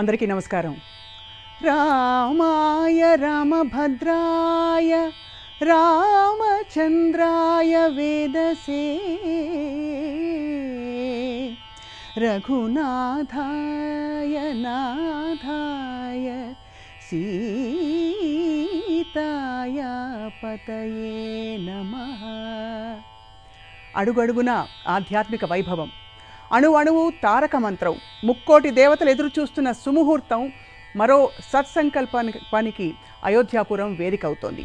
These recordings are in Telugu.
అందరికీ నమస్కారం రామాయ రామభద్రాయ రామచంద్రాయ వేదసే రఘునాథాయ నాథాయ సీతాయ పతయే నమ అడుగడుగున ఆధ్యాత్మిక వైభవం అణువణువు తారక మంత్రం ముక్కోటి దేవతలు ఎదురు చూస్తున్న సుముహూర్తం మరో సత్సంకల్పానికి అయోధ్యాపురం వేదికవుతోంది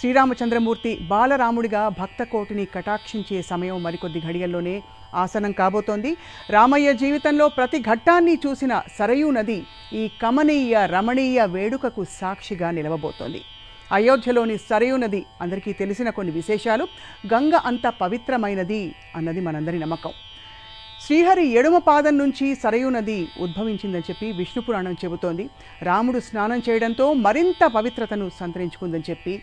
శ్రీరామచంద్రమూర్తి బాలరాముడిగా భక్తకోటిని కటాక్షించే సమయం మరికొద్ది ఘడియల్లోనే ఆసనం కాబోతోంది రామయ్య జీవితంలో ప్రతి ఘట్టాన్ని చూసిన సరయూ నది ఈ కమనీయ రమణీయ వేడుకకు సాక్షిగా నిలవబోతోంది అయోధ్యలోని సరయూ నది అందరికీ తెలిసిన కొన్ని విశేషాలు గంగ అంత పవిత్రమైనది అన్నది మనందరి నమ్మకం శ్రీహరి ఎడమ పాదం నుంచి సరయు నది ఉద్భవించిందని చెప్పి విష్ణు పురాణం చెబుతోంది రాముడు స్నానం చేయడంతో మరింత పవిత్రతను సంతరించుకుందని చెప్పి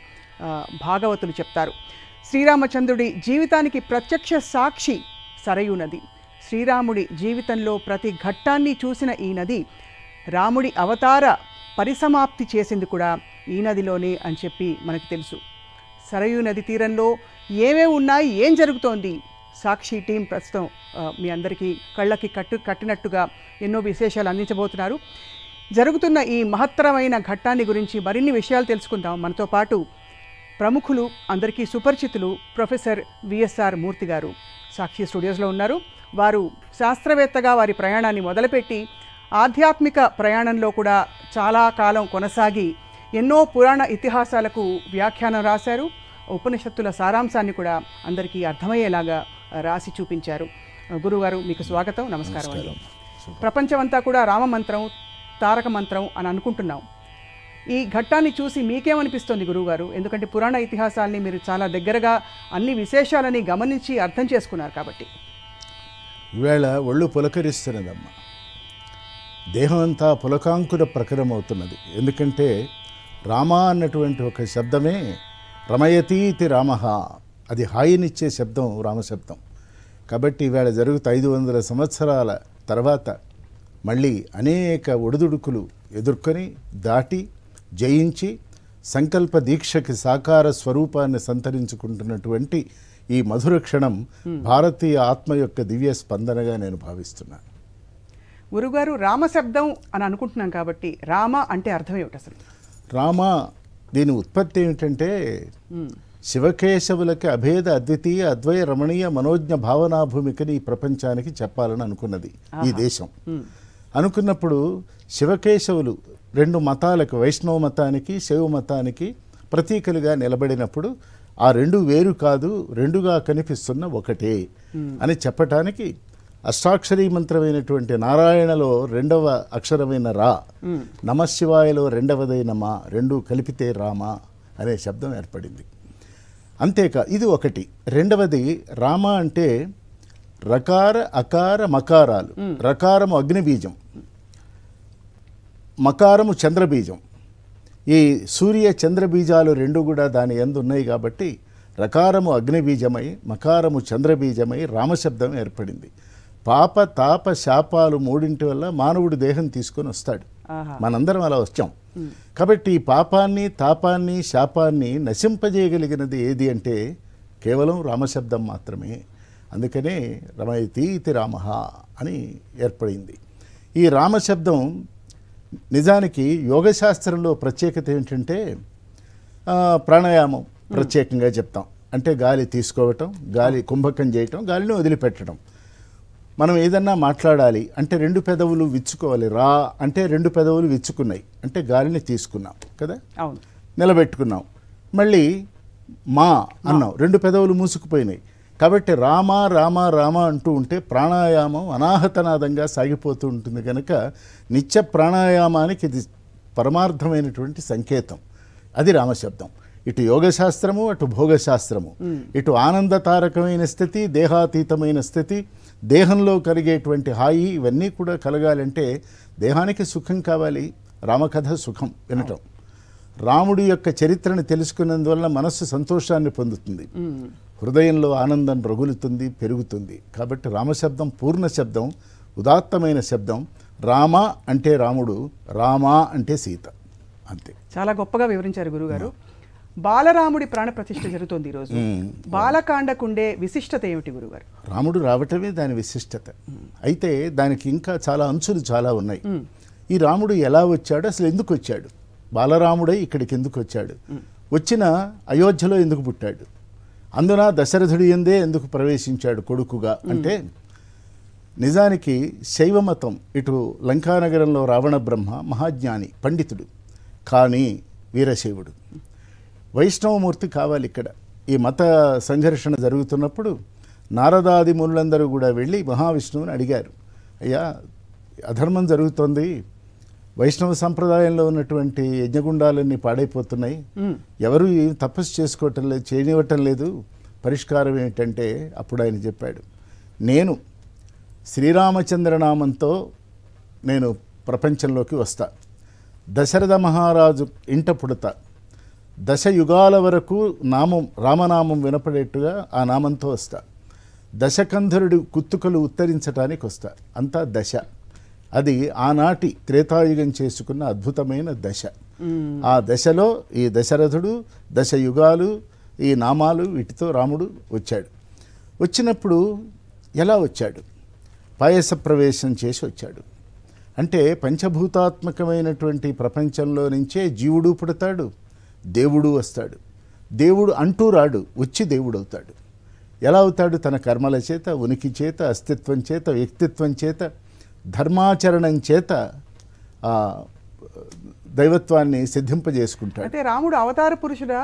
భాగవతులు చెప్తారు శ్రీరామచంద్రుడి జీవితానికి ప్రత్యక్ష సాక్షి సరయు నది శ్రీరాముడి జీవితంలో ప్రతి ఘట్టాన్ని చూసిన ఈ నది రాముడి అవతార పరిసమాప్తి చేసింది కూడా ఈ నదిలోనే అని చెప్పి మనకు తెలుసు సరయు నది తీరంలో ఏమేమి ఉన్నాయి ఏం జరుగుతోంది సాక్షి టీం ప్రస్తుతం మీ అందరికీ కళ్ళకి కట్టు కట్టినట్టుగా ఎన్నో విశేషాలు అందించబోతున్నారు జరుగుతున్న ఈ మహత్తరమైన ఘట్టాన్ని గురించి మరిన్ని విషయాలు తెలుసుకుందాం మనతో పాటు ప్రముఖులు అందరికీ సుపరిచితులు ప్రొఫెసర్ విఎస్ఆర్ మూర్తి గారు సాక్షి స్టూడియోస్లో ఉన్నారు వారు శాస్త్రవేత్తగా వారి ప్రయాణాన్ని మొదలుపెట్టి ఆధ్యాత్మిక ప్రయాణంలో కూడా చాలా కాలం కొనసాగి ఎన్నో పురాణ ఇతిహాసాలకు వ్యాఖ్యానం రాశారు ఉపనిషత్తుల సారాంశాన్ని కూడా అందరికీ అర్థమయ్యేలాగా రాసి చూపించారు గురుగారు మీకు స్వాగతం నమస్కారం అండి ప్రపంచమంతా కూడా రామ మంత్రం తారక మంత్రం అని అనుకుంటున్నాం ఈ ఘట్టాన్ని చూసి మీకేమనిపిస్తుంది గురువుగారు ఎందుకంటే పురాణ ఇతిహాసాలని మీరు చాలా దగ్గరగా అన్ని విశేషాలని గమనించి అర్థం చేసుకున్నారు కాబట్టి ఈవేళ ఒళ్ళు పులకరిస్తున్నదమ్మా దేహం అంతా పులకాంకుర ప్రకరం అవుతున్నది ఎందుకంటే రామ అన్నటువంటి ఒక శబ్దమే రమయతీతి రామ అది హాయినిచ్చే శబ్దం రామశబ్దం కాబట్టి ఇవాళ జరుగుతూ ఐదు వందల సంవత్సరాల తర్వాత మళ్ళీ అనేక ఒడిదుడుకులు ఎదుర్కొని దాటి జయించి సంకల్ప దీక్షకి సాకార స్వరూపాన్ని సంతరించుకుంటున్నటువంటి ఈ మధుర క్షణం భారతీయ ఆత్మ యొక్క దివ్య స్పందనగా నేను భావిస్తున్నాను గురుగారు రామశబ్దం అని అనుకుంటున్నాం కాబట్టి రామ అంటే అర్థం ఏమిటి అసలు రామ దీని ఉత్పత్తి ఏమిటంటే శివకేశవులకి అభేద అద్వితీయ అద్వయ రమణీయ మనోజ్ఞ భావనాభూమికని ఈ ప్రపంచానికి చెప్పాలని అనుకున్నది ఈ దేశం అనుకున్నప్పుడు శివకేశవులు రెండు మతాలకు వైష్ణవ మతానికి శైవ మతానికి ప్రతీకలుగా నిలబడినప్పుడు ఆ రెండు వేరు కాదు రెండుగా కనిపిస్తున్న ఒకటే అని చెప్పటానికి అష్టాక్షరీ మంత్రమైనటువంటి నారాయణలో రెండవ అక్షరమైన రా నమశివాయలో రెండవదైన మా రెండు కలిపితే రామా అనే శబ్దం ఏర్పడింది అంతేకా ఇది ఒకటి రెండవది రామ అంటే రకార అకార మకారాలు రకారము అగ్నిబీజం మకారము చంద్రబీజం ఈ సూర్య చంద్రబీజాలు రెండు కూడా దాని ఎందు ఉన్నాయి కాబట్టి రకారము అగ్నిబీజమై మకారము చంద్రబీజమై రామశబ్దం ఏర్పడింది పాప తాప శాపాలు మూడింటి వల్ల మానవుడు దేహం తీసుకొని వస్తాడు మనందరం అలా వచ్చాం కాబట్టి ఈ పాపాన్ని తాపాన్ని శాపాన్ని నశింపజేయగలిగినది ఏది అంటే కేవలం రామశబ్దం మాత్రమే అందుకనే రమయతీతి రామ అని ఏర్పడింది ఈ రామశబ్దం నిజానికి యోగశాస్త్రంలో ప్రత్యేకత ఏంటంటే ప్రాణాయామం ప్రత్యేకంగా చెప్తాం అంటే గాలి తీసుకోవటం గాలి కుంభకం చేయటం గాలిని వదిలిపెట్టడం మనం ఏదన్నా మాట్లాడాలి అంటే రెండు పెదవులు విచ్చుకోవాలి రా అంటే రెండు పెదవులు విచ్చుకున్నాయి అంటే గాలిని తీసుకున్నాం కదా నిలబెట్టుకున్నాం మళ్ళీ మా అన్నాం రెండు పెదవులు మూసుకుపోయినాయి కాబట్టి రామ రామ రామ అంటూ ఉంటే ప్రాణాయామం అనాహతనాదంగా సాగిపోతూ ఉంటుంది కనుక నిత్య ప్రాణాయామానికి ఇది పరమార్థమైనటువంటి సంకేతం అది రామశబ్దం ఇటు యోగశాస్త్రము అటు భోగశాస్త్రము ఇటు ఆనందతారకమైన స్థితి దేహాతీతమైన స్థితి దేహంలో కలిగేటువంటి హాయి ఇవన్నీ కూడా కలగాలంటే దేహానికి సుఖం కావాలి రామకథ సుఖం వినటం రాముడి యొక్క చరిత్రను తెలుసుకున్నందువల్ల మనస్సు సంతోషాన్ని పొందుతుంది హృదయంలో ఆనందం రగులుతుంది పెరుగుతుంది కాబట్టి రామశబ్దం పూర్ణ శబ్దం ఉదాత్తమైన శబ్దం రామ అంటే రాముడు రామ అంటే సీత అంతే చాలా గొప్పగా వివరించారు గురుగారు బాలరాముడి ప్రాణప్రతిష్ఠ జరుగుతోంది ఈరోజు బాలకాండకుండే విశిష్టత ఏమిటి గురుగారు రాముడు రావటమే దాని విశిష్టత అయితే దానికి ఇంకా చాలా అంశులు చాలా ఉన్నాయి ఈ రాముడు ఎలా వచ్చాడు అసలు ఎందుకు వచ్చాడు బాలరాముడే ఇక్కడికి ఎందుకు వచ్చాడు వచ్చిన అయోధ్యలో ఎందుకు పుట్టాడు అందున దశరథుడి ఎందే ఎందుకు ప్రవేశించాడు కొడుకుగా అంటే నిజానికి శైవమతం ఇటు లంకానగరంలో రావణ బ్రహ్మ మహాజ్ఞాని పండితుడు కానీ వీరశైవుడు వైష్ణవమూర్తి కావాలి ఇక్కడ ఈ మత సంఘర్షణ జరుగుతున్నప్పుడు నారదాది మునులందరూ కూడా వెళ్ళి మహావిష్ణువుని అడిగారు అయ్యా అధర్మం జరుగుతోంది వైష్ణవ సంప్రదాయంలో ఉన్నటువంటి యజ్ఞగుండాలన్నీ పాడైపోతున్నాయి ఎవరు తపస్సు చేసుకోవటం లేదు చేయనివ్వటం లేదు పరిష్కారం ఏంటంటే అప్పుడు ఆయన చెప్పాడు నేను శ్రీరామచంద్రనామంతో నేను ప్రపంచంలోకి వస్తా దశరథ మహారాజు ఇంట పుడతా దశ యుగాల వరకు నామం రామనామం వినపడేట్టుగా ఆ నామంతో వస్తా దశకంధరుడి కుత్తుకలు ఉత్తరించటానికి వస్తా అంతా దశ అది ఆనాటి త్రేతాయుగం చేసుకున్న అద్భుతమైన దశ ఆ దశలో ఈ దశరథుడు దశ యుగాలు ఈ నామాలు వీటితో రాముడు వచ్చాడు వచ్చినప్పుడు ఎలా వచ్చాడు పాయస ప్రవేశం చేసి వచ్చాడు అంటే పంచభూతాత్మకమైనటువంటి ప్రపంచంలో నుంచే జీవుడు పుడతాడు దేవుడు వస్తాడు దేవుడు అంటూ రాడు వచ్చి దేవుడు అవుతాడు ఎలా అవుతాడు తన కర్మల చేత ఉనికి చేత అస్తిత్వం చేత వ్యక్తిత్వం చేత ధర్మాచరణం చేత దైవత్వాన్ని సిద్ధింపజేసుకుంటాడు అంటే రాముడు అవతార పురుషుడా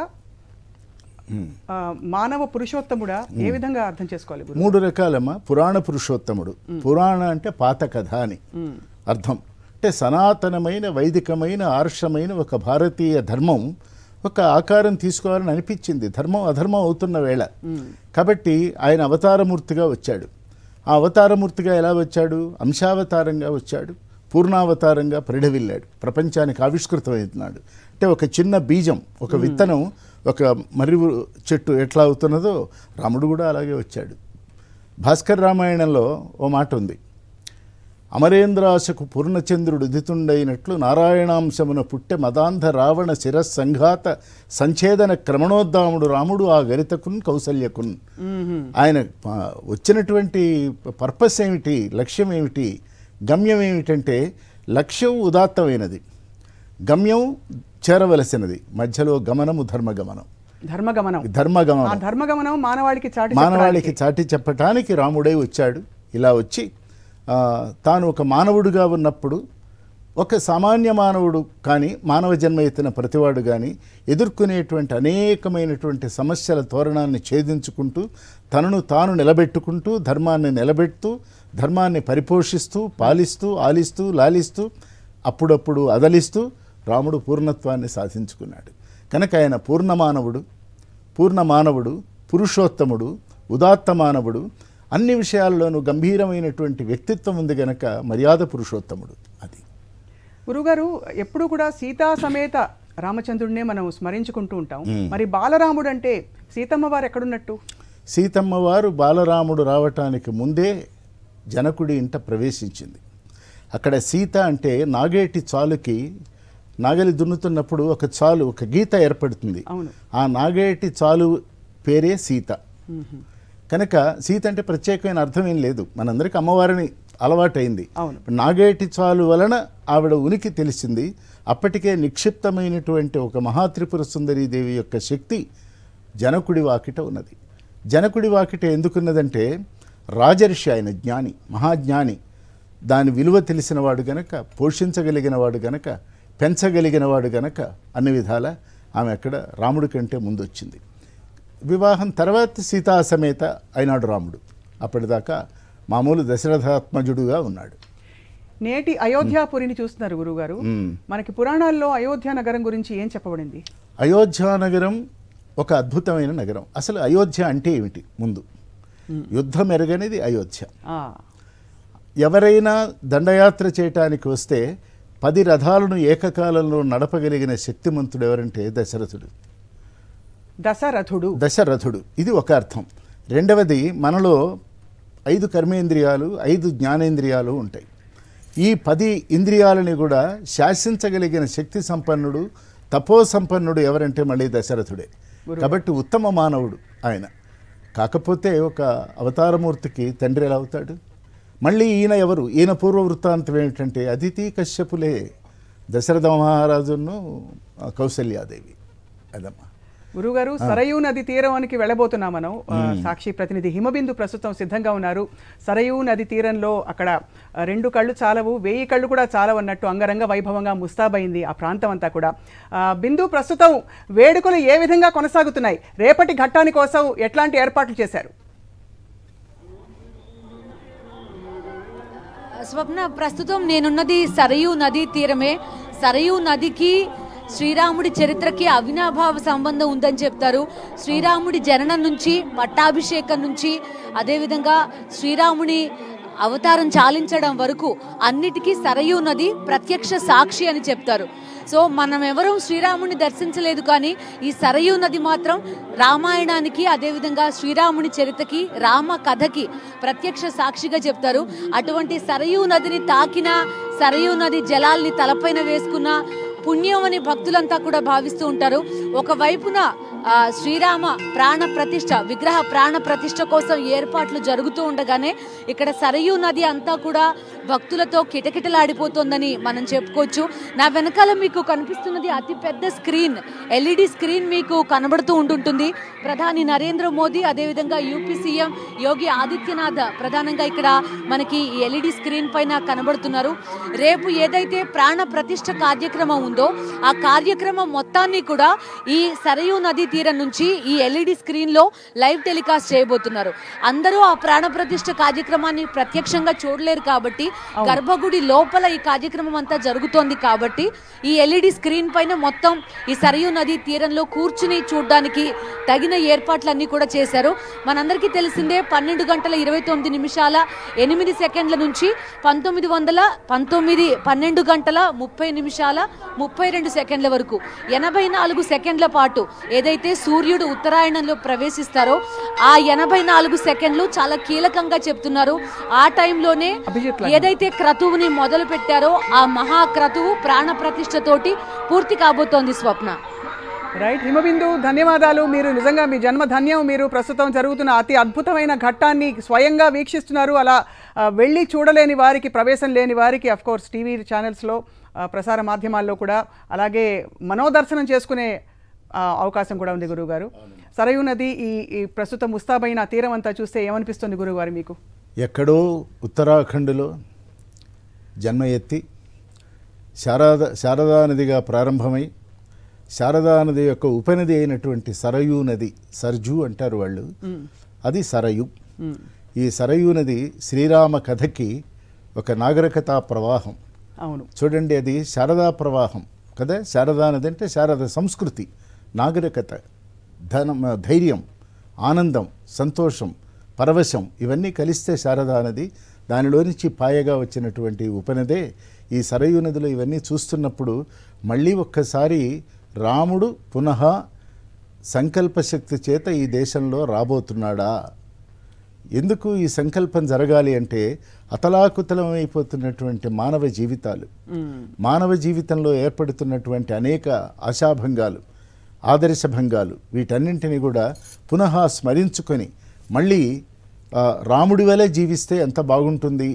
మానవ పురుషోత్తముడా ఏ విధంగా అర్థం చేసుకోవాలి మూడు రకాలమ్మా పురాణ పురుషోత్తముడు పురాణ అంటే పాత కథ అని అర్థం అంటే సనాతనమైన వైదికమైన ఆర్షమైన ఒక భారతీయ ధర్మం ఒక ఆకారం తీసుకోవాలని అనిపించింది ధర్మం అధర్మం అవుతున్న వేళ కాబట్టి ఆయన అవతారమూర్తిగా వచ్చాడు ఆ అవతారమూర్తిగా ఎలా వచ్చాడు అంశావతారంగా వచ్చాడు పూర్ణావతారంగా పరిడవిల్లాడు ప్రపంచానికి ఆవిష్కృతమవుతున్నాడు అంటే ఒక చిన్న బీజం ఒక విత్తనం ఒక మర్రి చెట్టు ఎట్లా అవుతున్నదో రాముడు కూడా అలాగే వచ్చాడు భాస్కర్ రామాయణంలో ఓ మాట ఉంది అమరేంద్రాశకు పూర్ణచంద్రుడు ఉదితుండైనట్లు నారాయణాంశమున పుట్టె మదాంధ రావణ శిరస్సంఘాత సంఛేదన క్రమణోద్దాముడు రాముడు ఆ గరితకున్ కౌసల్యకున్ ఆయన వచ్చినటువంటి పర్పస్ ఏమిటి లక్ష్యం ఏమిటి గమ్యం ఏమిటంటే లక్ష్యం ఉదాత్తమైనది గమ్యం చేరవలసినది మధ్యలో గమనము ధర్మగమనం ధర్మగమనం ధర్మగమనం ధర్మగమనం మానవాళికి చాటి మానవాళికి చాటి చెప్పటానికి రాముడే వచ్చాడు ఇలా వచ్చి తాను ఒక మానవుడుగా ఉన్నప్పుడు ఒక సామాన్య మానవుడు కానీ మానవ జన్మ ఎత్తిన ప్రతివాడు కానీ ఎదుర్కొనేటువంటి అనేకమైనటువంటి సమస్యల తోరణాన్ని ఛేదించుకుంటూ తనను తాను నిలబెట్టుకుంటూ ధర్మాన్ని నిలబెడుతూ ధర్మాన్ని పరిపోషిస్తూ పాలిస్తూ ఆలిస్తూ లాలిస్తూ అప్పుడప్పుడు అదలిస్తూ రాముడు పూర్ణత్వాన్ని సాధించుకున్నాడు కనుక ఆయన పూర్ణమానవుడు పూర్ణమానవుడు పురుషోత్తముడు ఉదాత్త మానవుడు అన్ని విషయాల్లోనూ గంభీరమైనటువంటి వ్యక్తిత్వం ఉంది గనక మర్యాద పురుషోత్తముడు అది గురుగారు ఎప్పుడు కూడా సీతా సమేత రామచంద్రుడినే మనం స్మరించుకుంటూ ఉంటాం మరి బాలరాముడు అంటే సీతమ్మ వారు ఎక్కడున్నట్టు సీతమ్మ వారు బాలరాముడు రావటానికి ముందే జనకుడి ఇంట ప్రవేశించింది అక్కడ సీత అంటే నాగేటి చాలుకి నాగలి దున్నుతున్నప్పుడు ఒక చాలు ఒక గీత ఏర్పడుతుంది ఆ నాగేటి చాలు పేరే సీత కనుక సీత అంటే ప్రత్యేకమైన అర్థం ఏం లేదు మనందరికీ అమ్మవారిని అలవాటైంది నాగేటి చాలు వలన ఆవిడ ఉనికి తెలిసింది అప్పటికే నిక్షిప్తమైనటువంటి ఒక మహాత్రిపుర దేవి యొక్క శక్తి జనకుడి వాకిట ఉన్నది జనకుడి వాకిట ఎందుకున్నదంటే రాజర్షి ఆయన జ్ఞాని మహాజ్ఞాని దాని విలువ తెలిసినవాడు గనక వాడు గనక వాడు గనక అన్ని విధాల ఆమె అక్కడ రాముడి కంటే ముందొచ్చింది వివాహం తర్వాత సీతా సమేత అయినాడు రాముడు అప్పటిదాకా మామూలు దశరథాత్మజుడుగా ఉన్నాడు నేటి అయోధ్యాపురిని చూస్తున్నారు గురుగారు మనకి పురాణాల్లో అయోధ్య నగరం గురించి ఏం చెప్పబడింది అయోధ్య నగరం ఒక అద్భుతమైన నగరం అసలు అయోధ్య అంటే ఏమిటి ముందు యుద్ధం ఎరగనిది అయోధ్య ఎవరైనా దండయాత్ర చేయటానికి వస్తే పది రథాలను ఏకకాలంలో నడపగలిగిన శక్తిమంతుడు ఎవరంటే దశరథుడు దశరథుడు దశరథుడు ఇది ఒక అర్థం రెండవది మనలో ఐదు కర్మేంద్రియాలు ఐదు జ్ఞానేంద్రియాలు ఉంటాయి ఈ పది ఇంద్రియాలని కూడా శాసించగలిగిన శక్తి సంపన్నుడు తపో సంపన్నుడు ఎవరంటే మళ్ళీ దశరథుడే కాబట్టి ఉత్తమ మానవుడు ఆయన కాకపోతే ఒక అవతారమూర్తికి తండ్రి ఎలా అవుతాడు మళ్ళీ ఈయన ఎవరు ఈయన పూర్వ వృత్తాంతం ఏమిటంటే అదితి కశ్యపులే దశరథ మహారాజును కౌశల్యాదేవి అదమ్మా గురుగారు సరయూ నది తీరానికి వెళ్ళబోతున్నాం మనం సాక్షి ప్రతినిధి హిమబిందు ప్రస్తుతం సిద్ధంగా ఉన్నారు సరయూ నది తీరంలో అక్కడ రెండు కళ్ళు చాలవు వెయ్యి కళ్ళు కూడా ఉన్నట్టు అంగరంగ వైభవంగా ముస్తాబైంది ఆ ప్రాంతం అంతా కూడా బిందు ప్రస్తుతం వేడుకలు ఏ విధంగా కొనసాగుతున్నాయి రేపటి ఘట్టాని కోసం ఎట్లాంటి ఏర్పాట్లు చేశారు స్వప్న ప్రస్తుతం నేనున్నది సరయూ నది తీరమే సరయూ నదికి శ్రీరాముడి చరిత్రకి అవినాభావ సంబంధం ఉందని చెప్తారు శ్రీరాముడి జననం నుంచి పట్టాభిషేకం నుంచి అదేవిధంగా శ్రీరాముడి అవతారం చాలించడం వరకు అన్నిటికీ సరయు నది ప్రత్యక్ష సాక్షి అని చెప్తారు సో మనం ఎవరూ శ్రీరాముని దర్శించలేదు కానీ ఈ సరయు నది మాత్రం రామాయణానికి అదేవిధంగా శ్రీరాముని చరిత్రకి రామ కథకి ప్రత్యక్ష సాక్షిగా చెప్తారు అటువంటి సరయు నదిని తాకిన సరయు నది జలాల్ని తలపైన వేసుకున్న పుణ్యం అని భక్తులంతా కూడా భావిస్తూ ఉంటారు ఒకవైపున శ్రీరామ ప్రాణ ప్రతిష్ట విగ్రహ ప్రాణ ప్రతిష్ట కోసం ఏర్పాట్లు జరుగుతూ ఉండగానే ఇక్కడ సరయూ నది అంతా కూడా భక్తులతో కిటకిటలాడిపోతోందని మనం చెప్పుకోవచ్చు నా వెనకాల మీకు కనిపిస్తున్నది అతిపెద్ద స్క్రీన్ ఎల్ఈడి స్క్రీన్ మీకు కనబడుతూ ఉంటుంటుంది ప్రధాని నరేంద్ర మోదీ అదేవిధంగా యూపీ సీఎం యోగి ఆదిత్యనాథ్ ప్రధానంగా ఇక్కడ మనకి ఎల్ఈడి స్క్రీన్ పైన కనబడుతున్నారు రేపు ఏదైతే ప్రాణ ప్రతిష్ట కార్యక్రమం ఉందో ఆ కార్యక్రమం మొత్తాన్ని కూడా ఈ సరయూ నది తీరం నుంచి ఈ ఎల్ఈడి స్క్రీన్లో లైవ్ టెలికాస్ట్ చేయబోతున్నారు అందరూ ఆ ప్రతిష్ట కార్యక్రమాన్ని ప్రత్యక్షంగా చూడలేరు కాబట్టి గర్భగుడి లోపల ఈ కార్యక్రమం అంతా జరుగుతోంది కాబట్టి ఈ ఎల్ఈడి స్క్రీన్ e పైన మొత్తం ఈ సరయు నది తీరంలో కూర్చుని చూడడానికి తగిన ఏర్పాట్లన్నీ కూడా చేశారు మనందరికీ తెలిసిందే పన్నెండు గంటల ఇరవై తొమ్మిది నిమిషాల ఎనిమిది సెకండ్ల నుంచి పంతొమ్మిది వందల పంతొమ్మిది పన్నెండు గంటల ముప్పై నిమిషాల ముప్పై రెండు సెకండ్ల వరకు ఎనభై నాలుగు సెకండ్ల పాటు ఏదైతే ఎప్పుడైతే సూర్యుడు ఉత్తరాయణంలో ప్రవేశిస్తారో ఆ ఎనభై నాలుగు సెకండ్లు చాలా కీలకంగా చెప్తున్నారు ఆ టైంలోనే ఏదైతే క్రతువుని మొదలు పెట్టారో ఆ మహాక్రతువు ప్రాణ ప్రతిష్టతోటి పూర్తి కాబోతోంది స్వప్న రైట్ హిమబిందు ధన్యవాదాలు మీరు నిజంగా మీ జన్మ ధన్యం మీరు ప్రస్తుతం జరుగుతున్న అతి అద్భుతమైన ఘట్టాన్ని స్వయంగా వీక్షిస్తున్నారు అలా వెళ్ళి చూడలేని వారికి ప్రవేశం లేని వారికి అఫ్కోర్స్ టీవీ ఛానల్స్లో ప్రసార మాధ్యమాల్లో కూడా అలాగే మనోదర్శనం చేసుకునే అవకాశం కూడా ఉంది గురువుగారు సరయూ నది ఈ ప్రస్తుతం ముస్తాబైన తీరం అంతా చూస్తే ఏమనిపిస్తుంది గురువుగారు మీకు ఎక్కడో ఉత్తరాఖండ్లో జన్మ ఎత్తి శారద శారదా నదిగా ప్రారంభమై శారదా నది యొక్క ఉపనది అయినటువంటి సరయూ నది సర్జు అంటారు వాళ్ళు అది సరయు ఈ సరయూ నది శ్రీరామ కథకి ఒక నాగరికతా ప్రవాహం అవును చూడండి అది శారదా ప్రవాహం కదా శారదా నది అంటే శారద సంస్కృతి నాగరికత ధనం ధైర్యం ఆనందం సంతోషం పరవశం ఇవన్నీ కలిస్తే శారదా నది దానిలో నుంచి పాయగా వచ్చినటువంటి ఉపనదే ఈ సరయు నదిలో ఇవన్నీ చూస్తున్నప్పుడు మళ్ళీ ఒక్కసారి రాముడు పునః సంకల్పశక్తి చేత ఈ దేశంలో రాబోతున్నాడా ఎందుకు ఈ సంకల్పం జరగాలి అంటే అతలాకుతలం అయిపోతున్నటువంటి మానవ జీవితాలు మానవ జీవితంలో ఏర్పడుతున్నటువంటి అనేక ఆశాభంగాలు ఆదర్శ భంగాలు వీటన్నింటినీ కూడా పునః స్మరించుకొని మళ్ళీ రాముడి వలె జీవిస్తే ఎంత బాగుంటుంది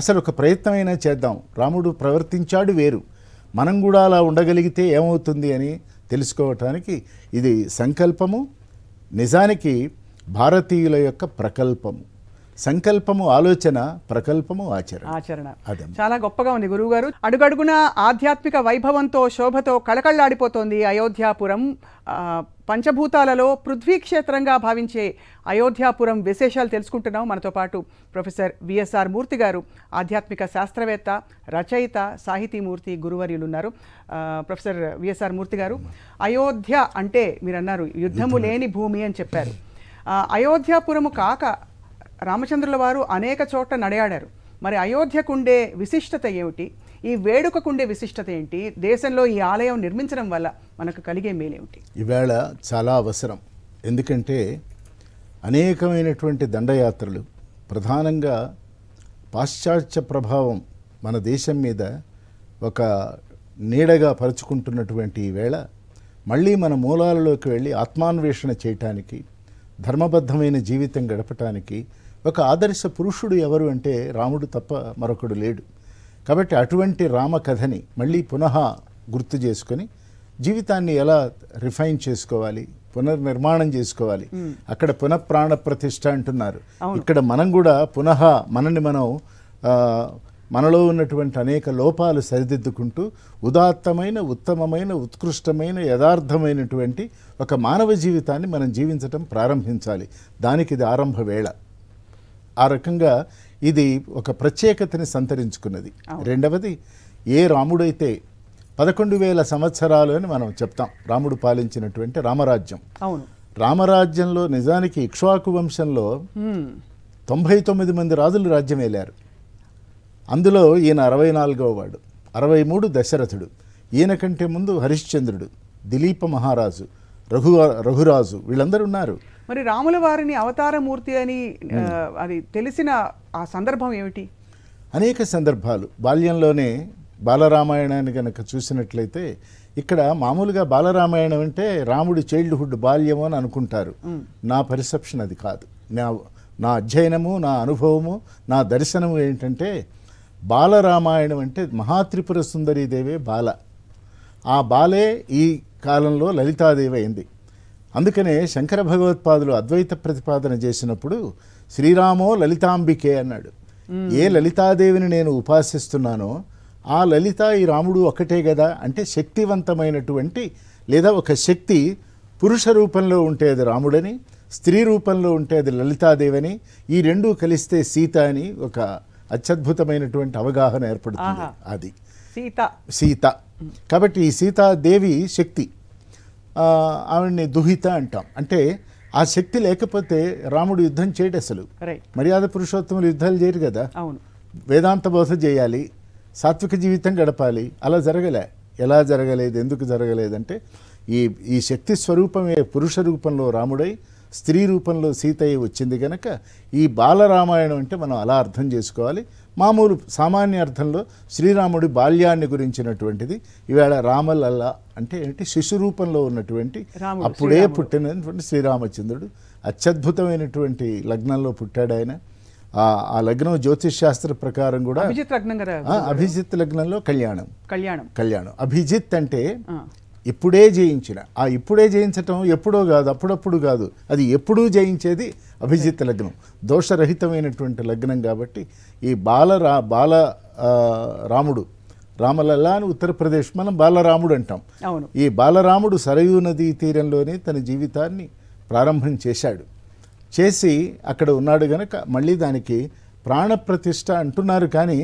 అసలు ఒక ప్రయత్నమైనా చేద్దాం రాముడు ప్రవర్తించాడు వేరు మనం కూడా అలా ఉండగలిగితే ఏమవుతుంది అని తెలుసుకోవటానికి ఇది సంకల్పము నిజానికి భారతీయుల యొక్క ప్రకల్పము సంకల్పము ఆలోచన ప్రకల్పము ఆచరణ ఆచరణ చాలా గొప్పగా ఉంది గురువుగారు అడుగడుగున ఆధ్యాత్మిక వైభవంతో శోభతో కళకళలాడిపోతోంది అయోధ్యాపురం పంచభూతాలలో పృథ్వీ క్షేత్రంగా భావించే అయోధ్యాపురం విశేషాలు తెలుసుకుంటున్నాం మనతో పాటు ప్రొఫెసర్ విఎస్ఆర్ మూర్తి గారు ఆధ్యాత్మిక శాస్త్రవేత్త రచయిత సాహితీమూర్తి గురువర్యులు ఉన్నారు ప్రొఫెసర్ విఎస్ఆర్ మూర్తి గారు అయోధ్య అంటే మీరు అన్నారు యుద్ధము లేని భూమి అని చెప్పారు అయోధ్యాపురము కాక రామచంద్రుల వారు అనేక చోట్ల నడయాడారు మరి అయోధ్యకుండే విశిష్టత ఏమిటి ఈ వేడుకకుండే విశిష్టత ఏంటి దేశంలో ఈ ఆలయం నిర్మించడం వల్ల మనకు కలిగే మేలేమిటి ఈవేళ చాలా అవసరం ఎందుకంటే అనేకమైనటువంటి దండయాత్రలు ప్రధానంగా పాశ్చాత్య ప్రభావం మన దేశం మీద ఒక నీడగా పరుచుకుంటున్నటువంటి ఈ వేళ మళ్ళీ మన మూలాలలోకి వెళ్ళి ఆత్మాన్వేషణ చేయటానికి ధర్మబద్ధమైన జీవితం గడపటానికి ఒక ఆదర్శ పురుషుడు ఎవరు అంటే రాముడు తప్ప మరొకడు లేడు కాబట్టి అటువంటి రామ కథని మళ్ళీ పునః గుర్తు చేసుకొని జీవితాన్ని ఎలా రిఫైన్ చేసుకోవాలి పునర్నిర్మాణం చేసుకోవాలి అక్కడ పునఃప్రాణ ప్రతిష్ట అంటున్నారు ఇక్కడ మనం కూడా పునః మనని మనం మనలో ఉన్నటువంటి అనేక లోపాలు సరిదిద్దుకుంటూ ఉదాత్తమైన ఉత్తమమైన ఉత్కృష్టమైన యథార్థమైనటువంటి ఒక మానవ జీవితాన్ని మనం జీవించటం ప్రారంభించాలి దానికి ఇది ఆరంభ వేళ ఆ రకంగా ఇది ఒక ప్రత్యేకతని సంతరించుకున్నది రెండవది ఏ రాముడైతే పదకొండు వేల సంవత్సరాలు అని మనం చెప్తాం రాముడు పాలించినటువంటి రామరాజ్యం అవును రామరాజ్యంలో నిజానికి ఇక్ష్వాకు వంశంలో తొంభై తొమ్మిది మంది రాజులు రాజ్యం వేలారు అందులో ఈయన అరవై నాలుగవ వాడు అరవై మూడు దశరథుడు ఈయన కంటే ముందు హరిశ్చంద్రుడు దిలీప మహారాజు రఘు రఘురాజు వీళ్ళందరూ ఉన్నారు మరి రాముల వారిని అవతారమూర్తి అని అది తెలిసిన ఆ సందర్భం ఏమిటి అనేక సందర్భాలు బాల్యంలోనే బాలరామాయణాన్ని కనుక చూసినట్లయితే ఇక్కడ మామూలుగా బాలరామాయణం అంటే రాముడి చైల్డ్హుడ్ బాల్యము అని అనుకుంటారు నా పరిసెప్షన్ అది కాదు నా నా అధ్యయనము నా అనుభవము నా దర్శనము ఏంటంటే బాలరామాయణం అంటే మహాత్రిపుర సుందరీదేవే బాల ఆ బాలే ఈ కాలంలో లలితాదేవి అయింది అందుకనే శంకర భగవత్పాదులు అద్వైత ప్రతిపాదన చేసినప్పుడు శ్రీరామో లలితాంబికే అన్నాడు ఏ లలితాదేవిని నేను ఉపాసిస్తున్నానో ఆ లలిత ఈ రాముడు ఒకటే కదా అంటే శక్తివంతమైనటువంటి లేదా ఒక శక్తి పురుష రూపంలో ఉంటేది రాముడని స్త్రీ రూపంలో ఉంటేది అని ఈ రెండూ కలిస్తే సీత అని ఒక అత్యద్భుతమైనటువంటి అవగాహన ఏర్పడుతుంది అది సీత సీత కాబట్టి ఈ సీతాదేవి శక్తి ఆవిడని దుహిత అంటాం అంటే ఆ శక్తి లేకపోతే రాముడు యుద్ధం చేయడు అసలు మర్యాద పురుషోత్తములు యుద్ధాలు చేయరు కదా వేదాంత బోధ చేయాలి సాత్విక జీవితం గడపాలి అలా జరగలే ఎలా జరగలేదు ఎందుకు జరగలేదంటే ఈ ఈ శక్తి స్వరూపమే పురుష రూపంలో రాముడై స్త్రీ రూపంలో సీతయ్య వచ్చింది కనుక ఈ బాలరామాయణం అంటే మనం అలా అర్థం చేసుకోవాలి మామూలు సామాన్య అర్థంలో శ్రీరాముడి బాల్యాన్ని గురించినటువంటిది ఈవేళ రామలల్ల అంటే ఏంటి శిశు రూపంలో ఉన్నటువంటి అప్పుడే పుట్టినటువంటి శ్రీరామచంద్రుడు అత్యద్భుతమైనటువంటి లగ్నంలో పుట్టాడు ఆయన ఆ లగ్నం జ్యోతిష్ శాస్త్ర ప్రకారం కూడా అభిజిత్ లగ్నంలో కళ్యాణం కళ్యాణం కళ్యాణం అభిజిత్ అంటే ఇప్పుడే జయించిన ఆ ఇప్పుడే జయించటం ఎప్పుడో కాదు అప్పుడప్పుడు కాదు అది ఎప్పుడూ జయించేది అభిజిత్ లగ్నం దోషరహితమైనటువంటి లగ్నం కాబట్టి ఈ బాలరా బాల రాముడు రామలల్లా అని ఉత్తరప్రదేశ్ మనం బాలరాముడు అంటాం ఈ బాలరాముడు సరయూ నదీ తీరంలోనే తన జీవితాన్ని ప్రారంభం చేశాడు చేసి అక్కడ ఉన్నాడు గనక మళ్ళీ దానికి ప్రాణప్రతిష్ఠ అంటున్నారు కానీ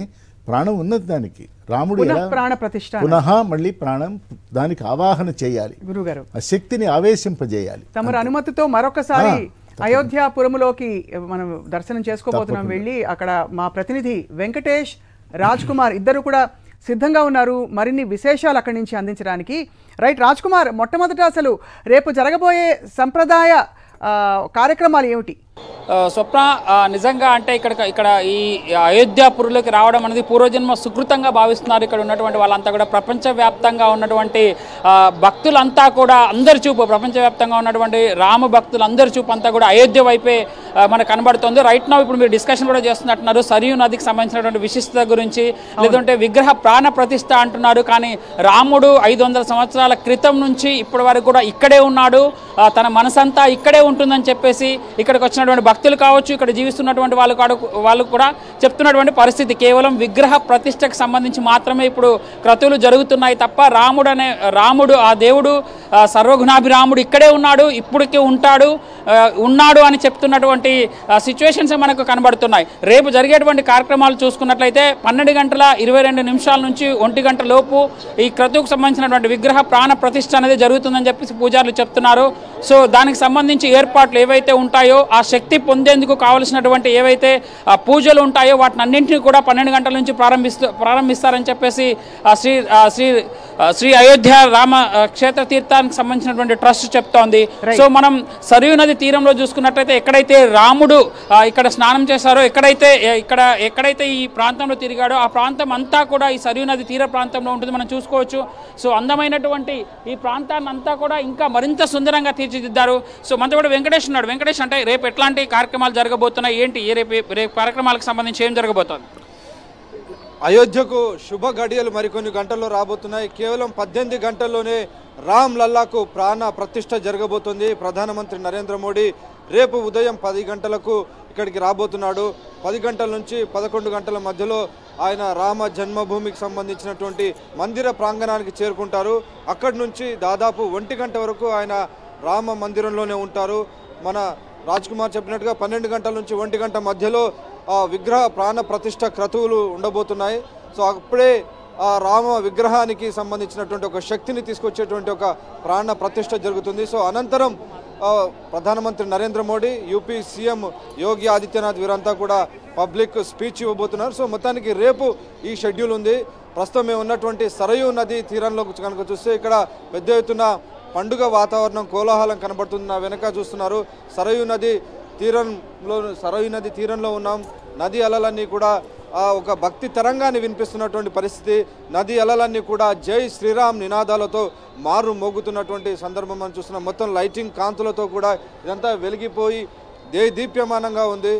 ప్రాణం ఉన్నది దానికి రాముడు ప్రాణ ప్రతిష్ట పునః మళ్ళీ ప్రాణం దానికి ఆవాహన చేయాలి గురుగారు ఆ శక్తిని ఆవేశింపజేయాలి తమరు అనుమతితో మరొకసారి అయోధ్యాపురములోకి మనం దర్శనం చేసుకోబోతున్నాం వెళ్ళి అక్కడ మా ప్రతినిధి వెంకటేష్ రాజ్ కుమార్ ఇద్దరు కూడా సిద్ధంగా ఉన్నారు మరిన్ని విశేషాలు అక్కడి నుంచి అందించడానికి రైట్ రాజ్ కుమార్ మొట్టమొదట అసలు రేపు జరగబోయే సంప్రదాయ కార్యక్రమాలు ఏమిటి స్వప్న నిజంగా అంటే ఇక్కడ ఇక్కడ ఈ అయోధ్యాపురులోకి రావడం అనేది పూర్వజన్మ సుకృతంగా భావిస్తున్నారు ఇక్కడ ఉన్నటువంటి వాళ్ళంతా కూడా ప్రపంచవ్యాప్తంగా ఉన్నటువంటి భక్తులంతా కూడా అందరి చూపు ప్రపంచవ్యాప్తంగా ఉన్నటువంటి రామ భక్తులు అందరి చూపు అంతా కూడా అయోధ్య వైపే మనకు కనబడుతుంది రైట్ నా ఇప్పుడు మీరు డిస్కషన్ కూడా చేస్తున్నట్టున్నారు సరియు నదికి సంబంధించినటువంటి విశిష్టత గురించి లేదంటే విగ్రహ ప్రాణ ప్రతిష్ట అంటున్నారు కానీ రాముడు ఐదు సంవత్సరాల క్రితం నుంచి ఇప్పటి వరకు కూడా ఇక్కడే ఉన్నాడు తన మనసంతా ఇక్కడే ఉంటుందని చెప్పేసి ఇక్కడికి వచ్చిన ఉన్నటువంటి భక్తులు కావచ్చు ఇక్కడ జీవిస్తున్నటువంటి వాళ్ళు వాళ్ళు కూడా చెప్తున్నటువంటి పరిస్థితి కేవలం విగ్రహ ప్రతిష్టకు సంబంధించి మాత్రమే ఇప్పుడు క్రతువులు జరుగుతున్నాయి తప్ప రాముడు అనే రాముడు ఆ దేవుడు సర్వగుణాభిరాముడు ఇక్కడే ఉన్నాడు ఇప్పటికే ఉంటాడు ఉన్నాడు అని చెప్తున్నటువంటి సిచ్యువేషన్స్ మనకు కనబడుతున్నాయి రేపు జరిగేటువంటి కార్యక్రమాలు చూసుకున్నట్లయితే పన్నెండు గంటల ఇరవై రెండు నిమిషాల నుంచి ఒంటి గంట లోపు ఈ క్రతువుకు సంబంధించినటువంటి విగ్రహ ప్రాణ ప్రతిష్ట అనేది జరుగుతుందని చెప్పేసి పూజారులు చెప్తున్నారు సో దానికి సంబంధించి ఏర్పాట్లు ఏవైతే ఉంటాయో ఆ శక్తి పొందేందుకు కావలసినటువంటి ఏవైతే పూజలు ఉంటాయో వాటిని అన్నింటినీ కూడా పన్నెండు గంటల నుంచి ప్రారంభిస్తూ ప్రారంభిస్తారని చెప్పేసి శ్రీ శ్రీ శ్రీ అయోధ్య రామ క్షేత్ర తీర్థ ప్రాంతానికి సంబంధించినటువంటి ట్రస్ట్ చెప్తోంది సో మనం సరియు నది తీరంలో చూసుకున్నట్లయితే ఎక్కడైతే రాముడు ఇక్కడ స్నానం చేశారో ఎక్కడైతే ఇక్కడ ఎక్కడైతే ఈ ప్రాంతంలో తిరిగాడో ఆ ప్రాంతం అంతా కూడా ఈ సరియు నది తీర ప్రాంతంలో ఉంటుంది మనం చూసుకోవచ్చు సో అందమైనటువంటి ఈ ప్రాంతాన్ని అంతా కూడా ఇంకా మరింత సుందరంగా తీర్చిదిద్దారు సో మనతో కూడా వెంకటేష్ ఉన్నాడు వెంకటేష్ అంటే రేపు ఎట్లాంటి కార్యక్రమాలు జరగబోతున్నాయి ఏంటి ఏ రేపు రేపు కార్యక్రమాలకు సంబంధించి ఏం జరగబోతోంది అయోధ్యకు శుభ గడియలు మరికొన్ని గంటల్లో రాబోతున్నాయి కేవలం పద్దెనిమిది గంటల్లోనే రామ్ లల్లాకు ప్రాణ ప్రతిష్ట జరగబోతుంది ప్రధానమంత్రి నరేంద్ర మోడీ రేపు ఉదయం పది గంటలకు ఇక్కడికి రాబోతున్నాడు పది గంటల నుంచి పదకొండు గంటల మధ్యలో ఆయన రామ జన్మభూమికి సంబంధించినటువంటి మందిర ప్రాంగణానికి చేరుకుంటారు అక్కడి నుంచి దాదాపు ఒంటి గంట వరకు ఆయన రామ మందిరంలోనే ఉంటారు మన రాజ్ కుమార్ చెప్పినట్టుగా పన్నెండు గంటల నుంచి ఒంటి గంట మధ్యలో విగ్రహ ప్రాణ ప్రతిష్ట క్రతువులు ఉండబోతున్నాయి సో అప్పుడే ఆ రామ విగ్రహానికి సంబంధించినటువంటి ఒక శక్తిని తీసుకొచ్చేటువంటి ఒక ప్రాణ ప్రతిష్ట జరుగుతుంది సో అనంతరం ప్రధానమంత్రి నరేంద్ర మోడీ యూపీ సీఎం యోగి ఆదిత్యనాథ్ వీరంతా కూడా పబ్లిక్ స్పీచ్ ఇవ్వబోతున్నారు సో మొత్తానికి రేపు ఈ షెడ్యూల్ ఉంది ప్రస్తుతం మేము ఉన్నటువంటి సరయూ నది తీరంలో కనుక చూస్తే ఇక్కడ పెద్ద ఎత్తున పండుగ వాతావరణం కోలాహలం కనబడుతుంది వెనక చూస్తున్నారు సరయూ నది తీరంలో సరోయి నది తీరంలో ఉన్నాం నది అలలన్నీ కూడా ఒక భక్తి తరంగాన్ని వినిపిస్తున్నటువంటి పరిస్థితి నది అలలన్నీ కూడా జై శ్రీరామ్ నినాదాలతో మారు మోగుతున్నటువంటి సందర్భం మనం చూస్తున్నాం మొత్తం లైటింగ్ కాంతులతో కూడా ఇదంతా వెలిగిపోయి దే దీప్యమానంగా ఉంది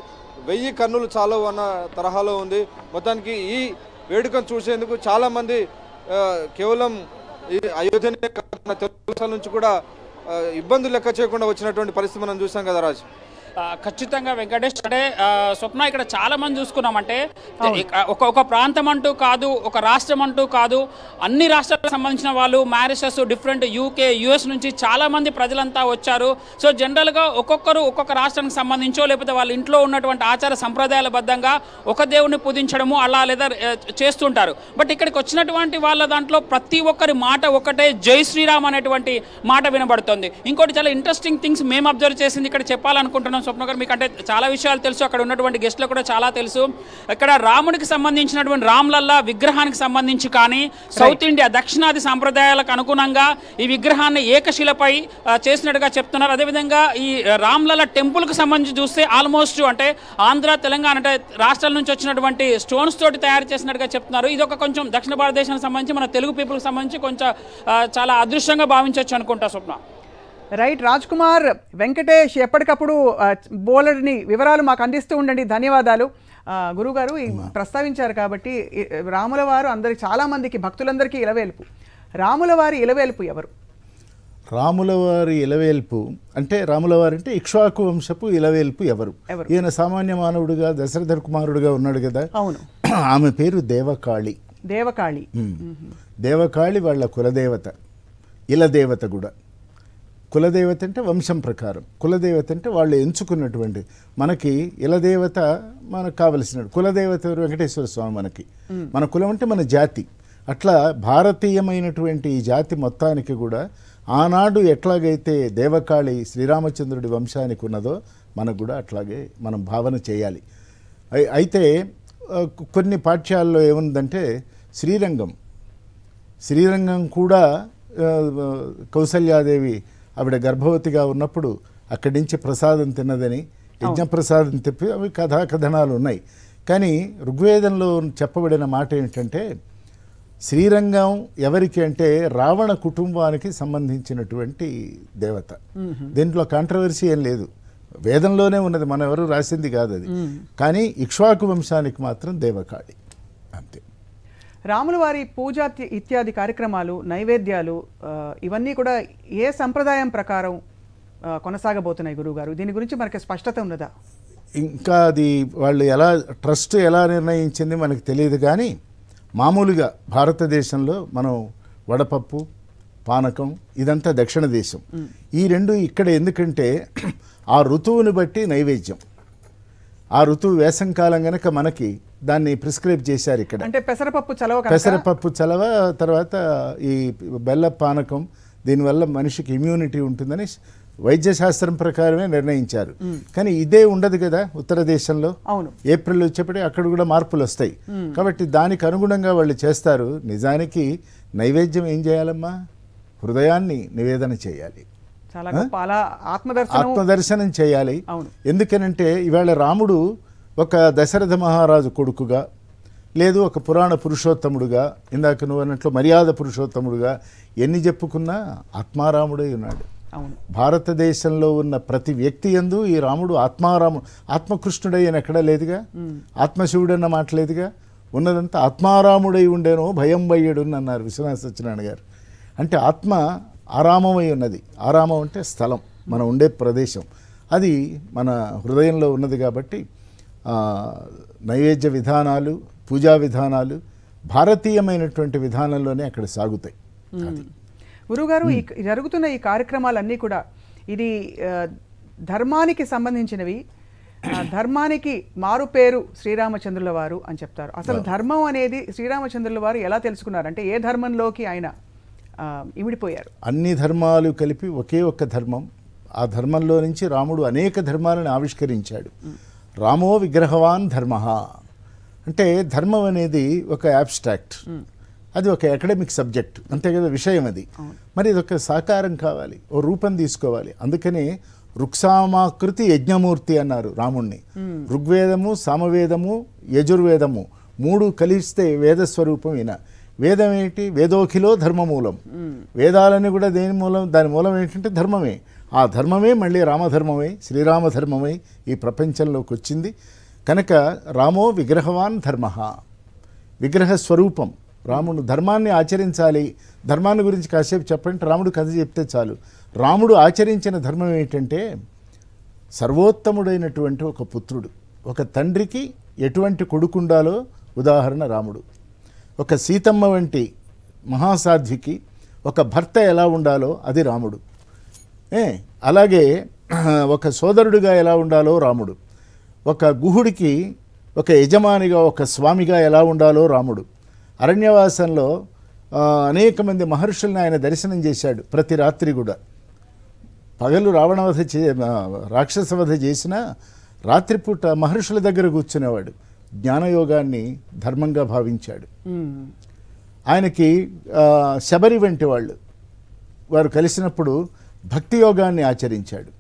వెయ్యి కన్నులు చాలా అన్న తరహాలో ఉంది మొత్తానికి ఈ వేడుకను చూసేందుకు చాలామంది కేవలం ఈ అయోధ్యనే కాకుండా తెలుగు నుంచి కూడా ఇబ్బందులు లెక్క చేయకుండా వచ్చినటువంటి పరిస్థితి మనం చూసాం కదా రాజు ఖచ్చితంగా వెంకటేష్ అంటే స్వప్న ఇక్కడ చాలా మంది చూసుకున్నామంటే ఒక ఒక ప్రాంతం అంటూ కాదు ఒక రాష్ట్రం అంటూ కాదు అన్ని రాష్ట్రాలకు సంబంధించిన వాళ్ళు మ్యారేజెస్ డిఫరెంట్ యూకే యుఎస్ నుంచి చాలా మంది ప్రజలంతా వచ్చారు సో జనరల్గా ఒక్కొక్కరు ఒక్కొక్క రాష్ట్రానికి సంబంధించో లేకపోతే వాళ్ళ ఇంట్లో ఉన్నటువంటి ఆచార సంప్రదాయాల బద్దంగా ఒక దేవుని పూజించడము అలా లేదా చేస్తుంటారు బట్ ఇక్కడికి వచ్చినటువంటి వాళ్ళ దాంట్లో ప్రతి ఒక్కరి మాట ఒకటే జై శ్రీరామ్ అనేటువంటి మాట వినబడుతుంది ఇంకోటి చాలా ఇంట్రెస్టింగ్ థింగ్స్ మేము అబ్జర్వ్ చేసింది ఇక్కడ చెప్పాలనుకుంటున్నాం స్వప్న గారు మీకు అంటే చాలా విషయాలు తెలుసు అక్కడ ఉన్నటువంటి గెస్టులు కూడా చాలా తెలుసు ఇక్కడ రాముడికి సంబంధించినటువంటి రామ్లల్లా విగ్రహానికి సంబంధించి కానీ సౌత్ ఇండియా దక్షిణాది సాంప్రదాయాలకు అనుగుణంగా ఈ విగ్రహాన్ని ఏకశిలపై చేసినట్టుగా చెప్తున్నారు అదేవిధంగా ఈ రామ్లల్లా టెంపుల్కి సంబంధించి చూస్తే ఆల్మోస్ట్ అంటే ఆంధ్ర తెలంగాణ అంటే రాష్ట్రాల నుంచి వచ్చినటువంటి స్టోన్స్ తోటి తయారు చేసినట్టుగా చెప్తున్నారు ఇది ఒక కొంచెం దక్షిణ భారతదేశానికి సంబంధించి మన తెలుగు పీపుల్కి సంబంధించి కొంచెం చాలా అదృశ్యంగా భావించవచ్చు అనుకుంటా స్వప్న రైట్ రాజ్ కుమార్ వెంకటేష్ ఎప్పటికప్పుడు బోలెడ్ని వివరాలు మాకు అందిస్తూ ఉండండి ధన్యవాదాలు గురుగారు ప్రస్తావించారు కాబట్టి రాముల వారు అందరి చాలామందికి భక్తులందరికీ ఇలవేల్పు రాముల వారి ఇలవేల్పు ఎవరు రాముల వారి ఇలవేల్పు అంటే రాముల వారి అంటే ఇక్ష్వాకు వంశపు ఇలవేల్పు ఎవరు ఈయన సామాన్య మానవుడుగా దశరథ కుమారుడుగా ఉన్నాడు కదా అవును ఆమె పేరు దేవకాళి దేవకాళి దేవకాళి వాళ్ళ కులదేవత ఇలదేవత కూడా కులదేవత అంటే వంశం ప్రకారం కులదేవత అంటే వాళ్ళు ఎంచుకున్నటువంటి మనకి ఇలదేవత మనకు కావలసిన కులదేవత వెంకటేశ్వర స్వామి మనకి మన కులం అంటే మన జాతి అట్లా భారతీయమైనటువంటి ఈ జాతి మొత్తానికి కూడా ఆనాడు ఎట్లాగైతే దేవకాళి శ్రీరామచంద్రుడి వంశానికి ఉన్నదో మనకు కూడా అట్లాగే మనం భావన చేయాలి అయితే కొన్ని పాఠ్యాల్లో ఏముందంటే శ్రీరంగం శ్రీరంగం కూడా కౌసల్యాదేవి ఆవిడ గర్భవతిగా ఉన్నప్పుడు అక్కడి నుంచి ప్రసాదం తిన్నదని యజ్ఞప్రసాదం తెప్పి అవి కథాకథనాలు ఉన్నాయి కానీ ఋగ్వేదంలో చెప్పబడిన మాట ఏంటంటే శ్రీరంగం ఎవరికి అంటే రావణ కుటుంబానికి సంబంధించినటువంటి దేవత దీంట్లో కాంట్రవర్సీ ఏం లేదు వేదంలోనే ఉన్నది మనం ఎవరు రాసింది కాదు అది కానీ ఇక్ష్వాకు వంశానికి మాత్రం దేవకాళి అంతే రాముల వారి పూజ ఇత్యాది కార్యక్రమాలు నైవేద్యాలు ఇవన్నీ కూడా ఏ సంప్రదాయం ప్రకారం కొనసాగబోతున్నాయి గురువుగారు దీని గురించి మనకి స్పష్టత ఉన్నదా ఇంకా అది వాళ్ళు ఎలా ట్రస్ట్ ఎలా నిర్ణయించింది మనకు తెలియదు కానీ మామూలుగా భారతదేశంలో మనం వడపప్పు పానకం ఇదంతా దక్షిణ దేశం ఈ రెండు ఇక్కడ ఎందుకంటే ఆ ఋతువుని బట్టి నైవేద్యం ఆ ఋతువు వేసంకాలం కనుక మనకి దాన్ని ప్రిస్క్రైబ్ చేశారు ఇక్కడ అంటే పెసరపప్పు చలవ పెసరపప్పు చలవ తర్వాత ఈ బెల్ల పానకం దీనివల్ల మనిషికి ఇమ్యూనిటీ ఉంటుందని వైద్య శాస్త్రం ప్రకారమే నిర్ణయించారు కానీ ఇదే ఉండదు కదా ఉత్తర దేశంలో ఏప్రిల్ వచ్చేప్పటికి అక్కడ కూడా మార్పులు వస్తాయి కాబట్టి దానికి అనుగుణంగా వాళ్ళు చేస్తారు నిజానికి నైవేద్యం ఏం చేయాలమ్మా హృదయాన్ని నివేదన చేయాలి ఆత్మదర్శనం చేయాలి ఎందుకనంటే ఇవాళ రాముడు ఒక దశరథ మహారాజు కొడుకుగా లేదు ఒక పురాణ పురుషోత్తముడుగా ఇందాక నువ్వు అన్నట్లు మర్యాద పురుషోత్తముడుగా ఎన్ని చెప్పుకున్నా ఆత్మారాముడై ఉన్నాడు భారతదేశంలో ఉన్న ప్రతి వ్యక్తి ఎందు ఈ రాముడు ఆత్మారాముడు ఆత్మకృష్ణుడై అని ఎక్కడా లేదుగా ఆత్మశివుడన్న మాట లేదుగా ఉన్నదంతా ఆత్మారాముడై ఉండేనో భయం భయ్యడుని అన్నారు విశ్వనాథ సత్యనారాయణ గారు అంటే ఆత్మ ఆరామమై ఉన్నది ఆరామం అంటే స్థలం మనం ఉండే ప్రదేశం అది మన హృదయంలో ఉన్నది కాబట్టి నైవేద్య విధానాలు పూజా విధానాలు భారతీయమైనటువంటి విధానంలోనే అక్కడ సాగుతాయి గురుగారు జరుగుతున్న ఈ కార్యక్రమాలన్నీ కూడా ఇది ధర్మానికి సంబంధించినవి ధర్మానికి మారు పేరు శ్రీరామచంద్రుల వారు అని చెప్తారు అసలు ధర్మం అనేది శ్రీరామచంద్రుల వారు ఎలా తెలుసుకున్నారు అంటే ఏ ధర్మంలోకి ఆయన ఇమిడిపోయారు అన్ని ధర్మాలు కలిపి ఒకే ఒక్క ధర్మం ఆ ధర్మంలో నుంచి రాముడు అనేక ధర్మాలను ఆవిష్కరించాడు రామో విగ్రహవాన్ ధర్మ అంటే ధర్మం అనేది ఒక యాబ్స్ట్రాక్ట్ అది ఒక అకాడమిక్ సబ్జెక్ట్ అంతే కదా విషయం అది మరి ఇది ఒక సాకారం కావాలి ఓ రూపం తీసుకోవాలి అందుకనే రుక్సామాకృతి యజ్ఞమూర్తి అన్నారు రాముణ్ణి ఋగ్వేదము సామవేదము యజుర్వేదము మూడు కలిస్తే వేద స్వరూపం ఈయన వేదం ఏంటి వేదోఖిలో మూలం వేదాలని కూడా దేని మూలం దాని మూలం ఏంటంటే ధర్మమే ఆ ధర్మమే మళ్ళీ రామధర్మమై శ్రీరామధర్మమై ఈ ప్రపంచంలోకి వచ్చింది కనుక రామో విగ్రహవాన్ ధర్మ విగ్రహ స్వరూపం రాముడు ధర్మాన్ని ఆచరించాలి ధర్మాన్ని గురించి కాసేపు చెప్పంటే రాముడు కథ చెప్తే చాలు రాముడు ఆచరించిన ధర్మం ఏంటంటే సర్వోత్తముడైనటువంటి ఒక పుత్రుడు ఒక తండ్రికి ఎటువంటి కొడుకుండాలో ఉదాహరణ రాముడు ఒక సీతమ్మ వంటి మహాసాధ్వికి ఒక భర్త ఎలా ఉండాలో అది రాముడు అలాగే ఒక సోదరుడిగా ఎలా ఉండాలో రాముడు ఒక గుహుడికి ఒక యజమానిగా ఒక స్వామిగా ఎలా ఉండాలో రాముడు అరణ్యవాసంలో అనేక మంది మహర్షుల్ని ఆయన దర్శనం చేశాడు ప్రతి రాత్రి కూడా పగలు రావణవధ చే రాక్షసవధ చేసిన రాత్రిపూట మహర్షుల దగ్గర కూర్చునేవాడు జ్ఞానయోగాన్ని ధర్మంగా భావించాడు ఆయనకి శబరి వంటి వాళ్ళు వారు కలిసినప్పుడు భక్తి యోగాన్ని ఆచరించాడు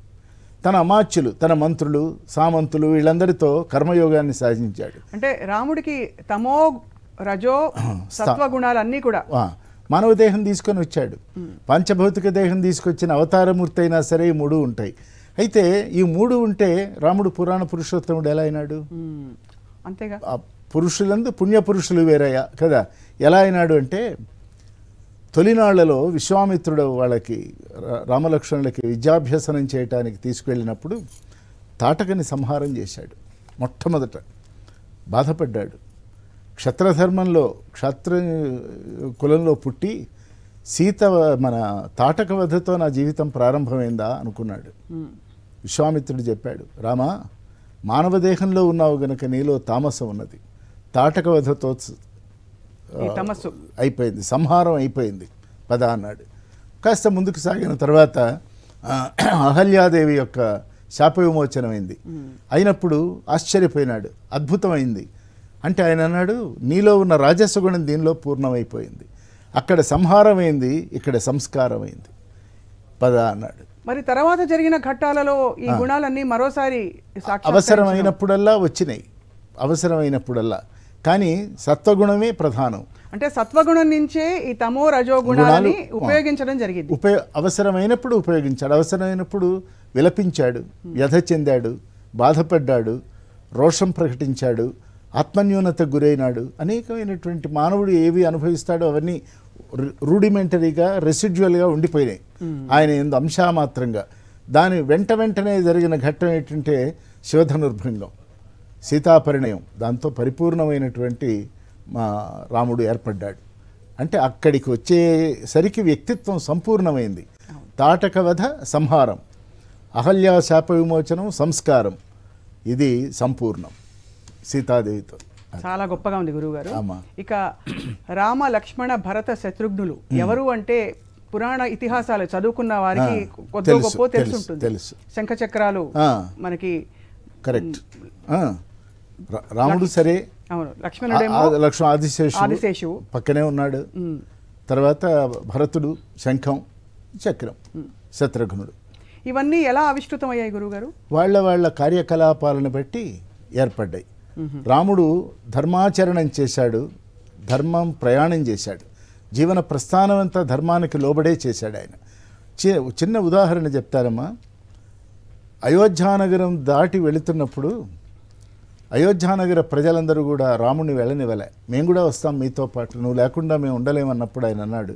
తన అమాత్యులు తన మంత్రులు సామంతులు వీళ్ళందరితో కర్మయోగాన్ని సాధించాడు అంటే రాముడికి తమో రజో సత్వగుణాలన్నీ కూడా మానవ దేహం తీసుకొని వచ్చాడు పంచభౌతిక దేహం తీసుకొచ్చిన అవతారమూర్తి అయినా సరే ఈ మూడు ఉంటాయి అయితే ఈ మూడు ఉంటే రాముడు పురాణ పురుషోత్తముడు ఎలా అయినాడు అంతేగా పురుషులందు పుణ్యపురుషులు వేరయ్యా కదా ఎలా అయినాడు అంటే తొలినాళ్లలో విశ్వామిత్రుడు వాళ్ళకి రామలక్ష్మణులకి విద్యాభ్యసనం చేయటానికి తీసుకువెళ్ళినప్పుడు తాటకని సంహారం చేశాడు మొట్టమొదట బాధపడ్డాడు క్షత్రధర్మంలో క్షత్ర కులంలో పుట్టి సీత మన తాటక వధతో నా జీవితం ప్రారంభమైందా అనుకున్నాడు విశ్వామిత్రుడు చెప్పాడు రామా మానవ దేహంలో ఉన్నావు గనక నీలో తామసం ఉన్నది తాటక వధతో తమస్సు అయిపోయింది సంహారం అయిపోయింది పద అన్నాడు కాస్త ముందుకు సాగిన తర్వాత అహల్యాదేవి యొక్క శాప విమోచనమైంది అయినప్పుడు ఆశ్చర్యపోయినాడు అద్భుతమైంది అంటే ఆయన అన్నాడు నీలో ఉన్న రాజస్వగుణం దీనిలో పూర్ణమైపోయింది అక్కడ సంహారమైంది ఇక్కడ సంస్కారమైంది పద అన్నాడు మరి తర్వాత జరిగిన ఘట్టాలలో ఈ గుణాలన్నీ మరోసారి అవసరమైనప్పుడల్లా వచ్చినాయి అవసరమైనప్పుడల్లా కానీ సత్వగుణమే ప్రధానం అంటే సత్వగుణం నుంచే ఈ తమో రజో గుణాలని ఉపయోగించడం జరిగింది ఉపయోగ అవసరమైనప్పుడు ఉపయోగించాడు అవసరమైనప్పుడు విలపించాడు వ్యధ చెందాడు బాధపడ్డాడు రోషం ప్రకటించాడు ఆత్మన్యూనత గురైనాడు అనేకమైనటువంటి మానవుడు ఏవి అనుభవిస్తాడో అవన్నీ రూడిమెంటరీగా రెసిడ్యువల్గా ఉండిపోయినాయి ఆయన ఎందు అంశామాత్రంగా దాని వెంట వెంటనే జరిగిన ఘట్టం ఏంటంటే శివధనుర్భంగం సీతాపరిణయం దాంతో పరిపూర్ణమైనటువంటి మా రాముడు ఏర్పడ్డాడు అంటే అక్కడికి వచ్చేసరికి వ్యక్తిత్వం సంపూర్ణమైంది తాటక వధ సంహారం అహల్యా శాప విమోచనం సంస్కారం ఇది సంపూర్ణం సీతాదేవితో చాలా గొప్పగా ఉంది గురువుగారు ఇక రామ లక్ష్మణ భరత శత్రుఘ్నులు ఎవరు అంటే పురాణ ఇతిహాసాలు చదువుకున్న వారికి కొద్ది గొప్ప తెలుసు శంఖచక్రాలు మనకి కరెక్ట్ రాముడు సరే లక్ష్మణుడు లక్ష్మణ ఆదిశేషు పక్కనే ఉన్నాడు తర్వాత భరతుడు శంఖం చక్రం శత్రుఘ్నుడు ఇవన్నీ ఎలా అయ్యాయి గురువుగారు వాళ్ళ వాళ్ళ కార్యకలాపాలను బట్టి ఏర్పడ్డాయి రాముడు ధర్మాచరణం చేశాడు ధర్మం ప్రయాణం చేశాడు జీవన ప్రస్థానం అంతా ధర్మానికి లోబడే చేశాడు ఆయన చిన్న ఉదాహరణ చెప్తారమ్మా అయోధ్యానగరం దాటి వెళుతున్నప్పుడు అయోధ్యానగర ప్రజలందరూ కూడా రాముడిని వెళ్ళనివ్వలే మేము కూడా వస్తాం మీతో పాటు నువ్వు లేకుండా మేము ఉండలేమన్నప్పుడు ఆయన అన్నాడు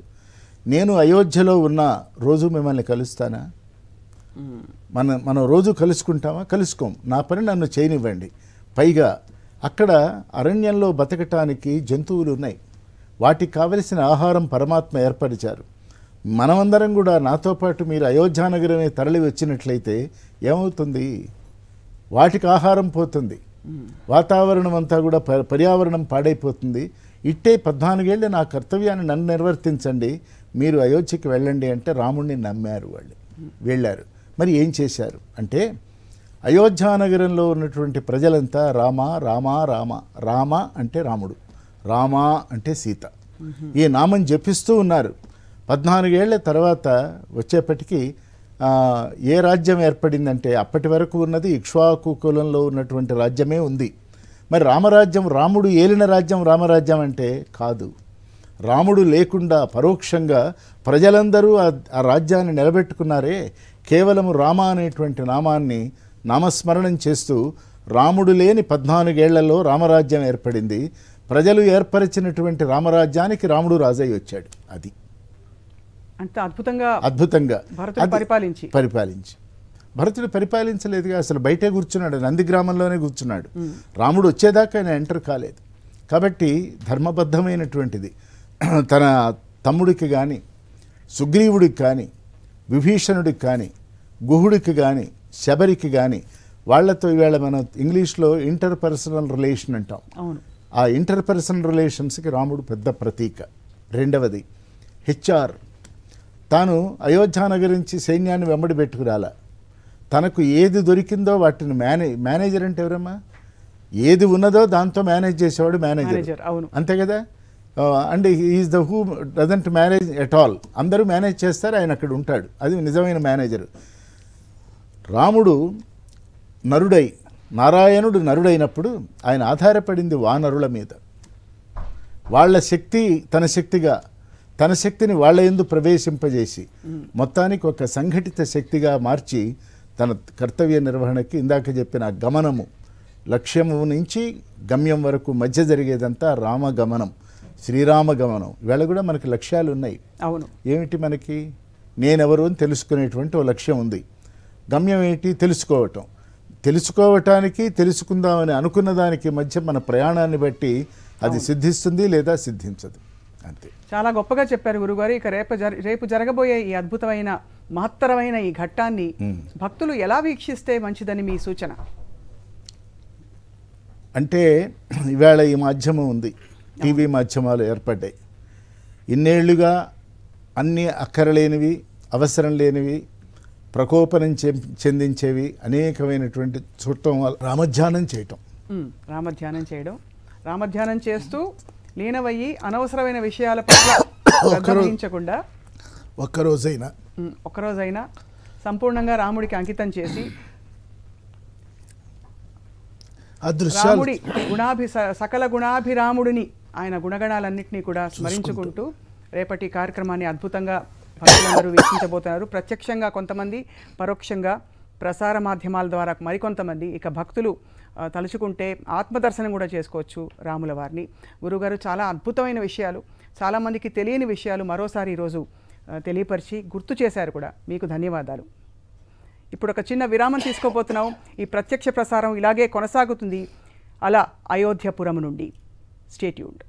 నేను అయోధ్యలో ఉన్న రోజు మిమ్మల్ని కలుస్తానా మన మనం రోజు కలుసుకుంటామా కలుసుకోం నా పని నన్ను చేయనివ్వండి పైగా అక్కడ అరణ్యంలో బతకటానికి జంతువులు ఉన్నాయి వాటికి కావలసిన ఆహారం పరమాత్మ ఏర్పరిచారు మనమందరం కూడా నాతో పాటు మీరు అయోధ్యానగరమే తరలి వచ్చినట్లయితే ఏమవుతుంది వాటికి ఆహారం పోతుంది వాతావరణం అంతా కూడా పర్యావరణం పాడైపోతుంది ఇట్టే పద్నాలుగేళ్ళు నా కర్తవ్యాన్ని నన్ను నిర్వర్తించండి మీరు అయోధ్యకి వెళ్ళండి అంటే రాముడిని నమ్మారు వాళ్ళు వెళ్ళారు మరి ఏం చేశారు అంటే అయోధ్యానగరంలో ఉన్నటువంటి ప్రజలంతా రామ రామ రామ రామ అంటే రాముడు రామ అంటే సీత ఈ నామం జపిస్తూ ఉన్నారు పద్నాలుగేళ్ల తర్వాత వచ్చేప్పటికీ ఏ రాజ్యం ఏర్పడిందంటే అప్పటి వరకు ఉన్నది ఇక్ష్వాకు కులంలో ఉన్నటువంటి రాజ్యమే ఉంది మరి రామరాజ్యం రాముడు ఏలిన రాజ్యం రామరాజ్యం అంటే కాదు రాముడు లేకుండా పరోక్షంగా ప్రజలందరూ ఆ రాజ్యాన్ని నిలబెట్టుకున్నారే కేవలం రామ అనేటువంటి నామాన్ని నామస్మరణం చేస్తూ రాముడు లేని పద్నాలుగేళ్లలో రామరాజ్యం ఏర్పడింది ప్రజలు ఏర్పరిచినటువంటి రామరాజ్యానికి రాముడు రాజయ్య వచ్చాడు అది అంటే అద్భుతంగా అద్భుతంగా పరిపాలించి పరిపాలించి భరతుడు పరిపాలించలేదుగా అసలు బయటే కూర్చున్నాడు నంది గ్రామంలోనే కూర్చున్నాడు రాముడు వచ్చేదాకా ఆయన ఎంటర్ కాలేదు కాబట్టి ధర్మబద్ధమైనటువంటిది తన తమ్ముడికి కానీ సుగ్రీవుడికి కానీ విభీషణుడికి కానీ గుహుడికి కానీ శబరికి కానీ వాళ్లతో ఈవేళ మనం ఇంగ్లీష్లో ఇంటర్ పర్సనల్ రిలేషన్ అంటాం ఆ ఇంటర్ పర్సనల్ రిలేషన్స్కి రాముడు పెద్ద ప్రతీక రెండవది హెచ్ఆర్ తాను అయోధ్యానగర్ నుంచి సైన్యాన్ని వెంబడి పెట్టుకురాల తనకు ఏది దొరికిందో వాటిని మేనే మేనేజర్ అంటే ఎవరమ్మా ఏది ఉన్నదో దాంతో మేనేజ్ చేసేవాడు మేనేజర్ అవును అంతే కదా and is the who doesn't manage at all అందరూ మేనేజ్ చేస్తారు ఆయన అక్కడ ఉంటాడు అది నిజమైన మేనేజర్ రాముడు నరుడై నారాయణుడు నరుడైనప్పుడు ఆయన ఆధారపడింది వానరుల మీద వాళ్ళ శక్తి తన శక్తిగా తన శక్తిని వాళ్ళ ఎందు ప్రవేశింపజేసి మొత్తానికి ఒక సంఘటిత శక్తిగా మార్చి తన కర్తవ్య నిర్వహణకి ఇందాక చెప్పిన గమనము లక్ష్యము నుంచి గమ్యం వరకు మధ్య జరిగేదంతా రామగమనం గమనం ఇవాళ కూడా మనకి లక్ష్యాలు ఉన్నాయి అవును ఏమిటి మనకి నేనెవరు అని తెలుసుకునేటువంటి ఓ లక్ష్యం ఉంది గమ్యం ఏంటి తెలుసుకోవటం తెలుసుకోవటానికి తెలుసుకుందామని అనుకున్న దానికి మధ్య మన ప్రయాణాన్ని బట్టి అది సిద్ధిస్తుంది లేదా సిద్ధించదు అంతే చాలా గొప్పగా చెప్పారు గురుగారు ఇక రేపు రేపు జరగబోయే ఈ అద్భుతమైన మహత్తరమైన ఈ ఘట్టాన్ని భక్తులు ఎలా వీక్షిస్తే మంచిదని మీ సూచన అంటే ఇవాళ ఈ మాధ్యమం ఉంది టీవీ మాధ్యమాలు ఏర్పడ్డాయి ఇన్నేళ్లుగా అన్ని అక్కరలేనివి అవసరం లేనివి ప్రకోపనం చెందించేవి అనేకమైనటువంటి చూడటం రామధ్యానం చేయటం రామధ్యానం చేయడం రామధ్యానం చేస్తూ లీనమయ్యి అనవసరమైన విషయాల పట్ల గమనించకుండా ఒక్కరోజైనా ఒక్కరోజైనా సంపూర్ణంగా రాముడికి అంకితం చేసి రాముడి గుణాభి సకల గుణాభిరాముడిని ఆయన గుణగణాలన్నింటినీ కూడా స్మరించుకుంటూ రేపటి కార్యక్రమాన్ని అద్భుతంగా భక్తులందరూ వీక్షించబోతున్నారు ప్రత్యక్షంగా కొంతమంది పరోక్షంగా ప్రసార మాధ్యమాల ద్వారా మరికొంతమంది ఇక భక్తులు తలుచుకుంటే ఆత్మదర్శనం కూడా చేసుకోవచ్చు రాముల వారిని గురుగారు చాలా అద్భుతమైన విషయాలు చాలామందికి తెలియని విషయాలు మరోసారి ఈరోజు తెలియపరిచి గుర్తు చేశారు కూడా మీకు ధన్యవాదాలు ఇప్పుడు ఒక చిన్న విరామం తీసుకోబోతున్నాం ఈ ప్రత్యక్ష ప్రసారం ఇలాగే కొనసాగుతుంది అలా అయోధ్యపురం నుండి స్టేట్యూడ్